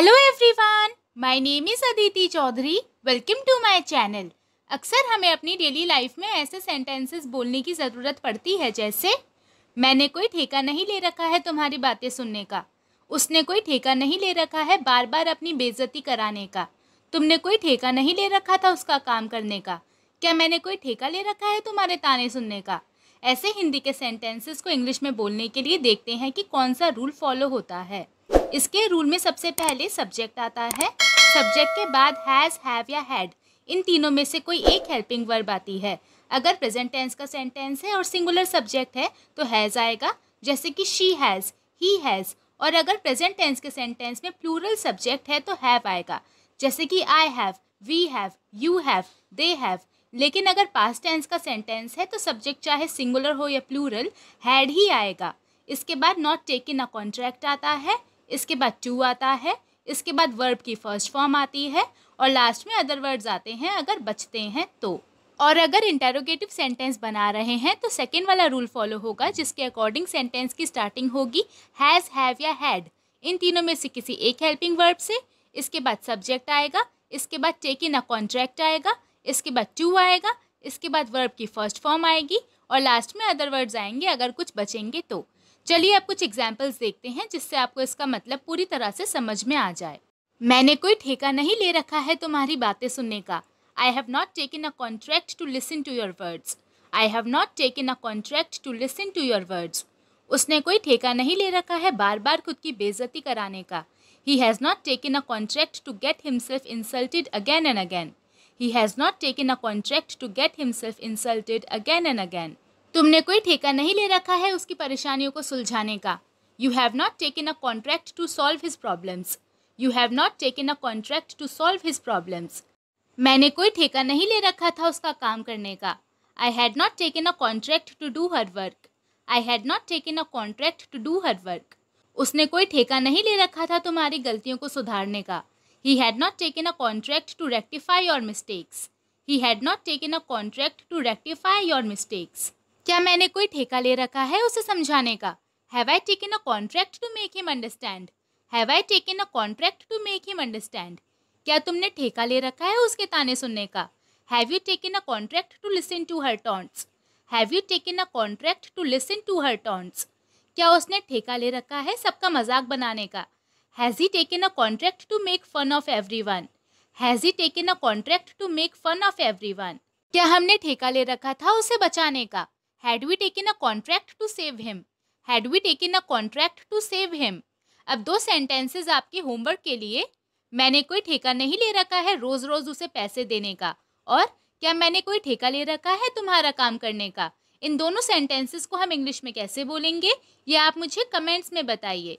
hello everyone my name is Aditi Chaudhary welcome to my channel अक्सर हमें अपनी डेली लाइफ में ऐसे सेंटेंसेस बोलने की ज़रूरत पड़ती है जैसे मैंने कोई ठेका नहीं ले रखा है तुम्हारी बातें सुनने का उसने कोई ठेका नहीं ले रखा है बार बार अपनी बेज़ती कराने का तुमने कोई ठेका नहीं ले रखा था उसका काम करने का क्या मैंने कोई ठेका ले रखा है तुम्हारे ताने सुनने का ऐसे हिंदी के सेंटेंसेस को इंग्लिश में बोलने के लिए देखते हैं कि कौन सा रूल फॉलो होता है इसके रूल में सबसे पहले सब्जेक्ट आता है सब्जेक्ट के बाद हैज़ हैव या हैड इन तीनों में से कोई एक हेल्पिंग वर्ब आती है अगर प्रेजेंट टेंस का सेंटेंस है और सिंगुलर सब्जेक्ट है तो हैज़ आएगा जैसे कि शी हैज़ ही हैज़ और अगर प्रेजेंट टेंस के सेंटेंस में प्लूरल सब्जेक्ट है तो हैव आएगा जैसे कि I have we have you have they have लेकिन अगर पास टेंस का सेंटेंस है तो सब्जेक्ट चाहे सिंगुलर हो या प्लूरल हैड ही आएगा इसके बाद not taken a contract आता है इसके बाद टू आता है इसके बाद वर्ब की फर्स्ट फॉर्म आती है और लास्ट में अदर वर्ड्स आते हैं अगर बचते हैं तो और अगर इंटेरोगेटिव सेंटेंस बना रहे हैं तो सेकेंड वाला रूल फॉलो होगा जिसके अकॉर्डिंग सेंटेंस की स्टार्टिंग होगी हैज़ हैव या हैड इन तीनों में से किसी एक हेल्पिंग वर्ब से इसके बाद सब्जेक्ट आएगा इसके बाद टेक इन अ कॉन्ट्रैक्ट आएगा इसके बाद टू आएगा इसके बाद वर्ब की फर्स्ट फॉर्म आएगी और लास्ट में अदर वर्ड्स आएंगे अगर कुछ बचेंगे तो चलिए आप कुछ एग्जाम्पल्स देखते हैं जिससे आपको इसका मतलब पूरी तरह से समझ में आ जाए मैंने कोई ठेका नहीं ले रखा है तुम्हारी बातें सुनने का I have not taken a contract to listen to your words I have not taken a contract to listen to your words उसने कोई ठेका नहीं ले रखा है बार बार खुद की बेजती कराने का he has not taken a contract to get himself insulted again and again he has not taken a contract to get himself insulted again and again तुमने कोई ठेका नहीं ले रखा है उसकी परेशानियों को सुलझाने का you have not taken a contract to solve his problems you have not taken a contract to solve his problems मैंने कोई ठेका नहीं ले रखा था उसका काम करने का I had not taken a contract to do her work I had not taken a contract to do her work उसने कोई ठेका नहीं ले रखा था तुम्हारी गलतियों को सुधारने का he had not taken a contract to rectify your mistakes he had not taken a contract to rectify your mistakes क्या मैंने कोई ठेका ले रखा है उसे समझाने का have I taken a contract to make him understand have I taken a contract to make him understand क्या तुमने ठेका ले रखा है उसके ताने सुनने का have you taken a contract to listen to her taunts have you taken a contract to listen to her taunts क्या उसने ठेका ले रखा है सबका मजाक बनाने का has he taken a contract to make fun of everyone has he taken a contract to make fun of everyone क्या हमने ठेका ले रखा था उसे बचाने का had we taken a contract to save him had we taken a contract to save him अब दो सेंटेंसेस आपके होमवर्क के लिए मैंने कोई ठेका नहीं ले रखा है रोज़ रोज़ उसे पैसे देने का और क्या मैंने कोई ठेका ले रखा है तुम्हारा काम करने का इन दोनों सेंटेंसेस को हम इंग्लिश में कैसे बोलेंगे ये आप मुझे कमेंट्स में बताइए